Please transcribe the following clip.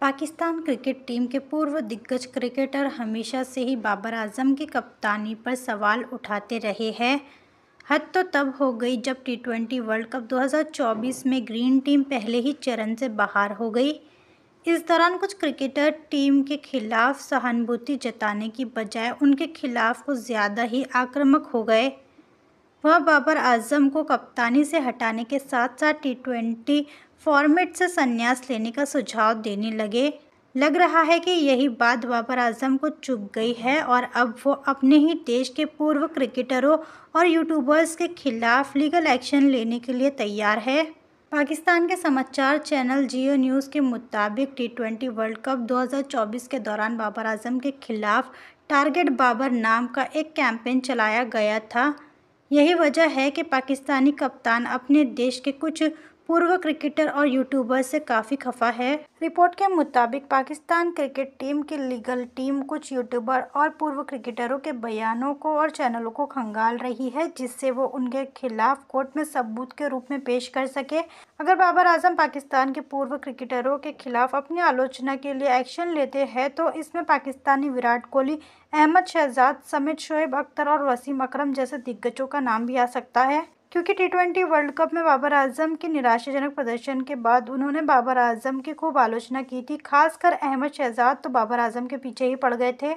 Pakistan cricket team के पूर्व दिग्गज क्रिकेटर हमेशा से ही बाबर आजम की कप्तानी पर सवाल उठाते रहे हैं हद तो तब हो गई जब टी ट्वेंटी वर्ल्ड कप 2024 में ग्रीन टीम पहले ही चरण से बाहर हो गई इस दौरान कुछ क्रिकेटर टीम के खिलाफ सहानुभूति जताने की बजाय उनके खिलाफ कुछ ज़्यादा ही आक्रामक हो गए वह बाबर आजम को कप्तानी से हटाने के साथ साथ टी ट्वेंटी फॉर्मेट से संन्यास लेने का सुझाव देने लगे लग रहा है कि यही बात बाबर आजम को चुप गई है और अब वो अपने ही देश के पूर्व क्रिकेटरों और यूट्यूबर्स के खिलाफ लीगल एक्शन लेने के लिए तैयार है पाकिस्तान के समाचार चैनल जियो न्यूज़ के मुताबिक टी ट्वेंटी वर्ल्ड कप 2024 के दौरान बाबर आजम के खिलाफ टारगेट बाबर नाम का एक कैंपेन चलाया गया था यही वजह है कि पाकिस्तानी कप्तान अपने देश के कुछ पूर्व क्रिकेटर और यूट्यूबर से काफ़ी खफा है रिपोर्ट के मुताबिक पाकिस्तान क्रिकेट टीम की लीगल टीम कुछ यूट्यूबर और पूर्व क्रिकेटरों के बयानों को और चैनलों को खंगाल रही है जिससे वो उनके खिलाफ कोर्ट में सबूत के रूप में पेश कर सके अगर बाबर आजम पाकिस्तान के पूर्व क्रिकेटरों के खिलाफ अपनी आलोचना के लिए एक्शन लेते हैं तो इसमें पाकिस्तानी विराट कोहली अहमद शहजाद समेत शोएब अख्तर और वसीम अक्रम जैसे दिग्गजों का नाम भी आ सकता है क्योंकि टी ट्वेंटी वर्ल्ड कप में बाबर आजम के निराशाजनक प्रदर्शन के बाद उन्होंने बाबर आजम की खूब आलोचना की थी खासकर अहमद शहजाद तो बाबर आजम के पीछे ही पड़ गए थे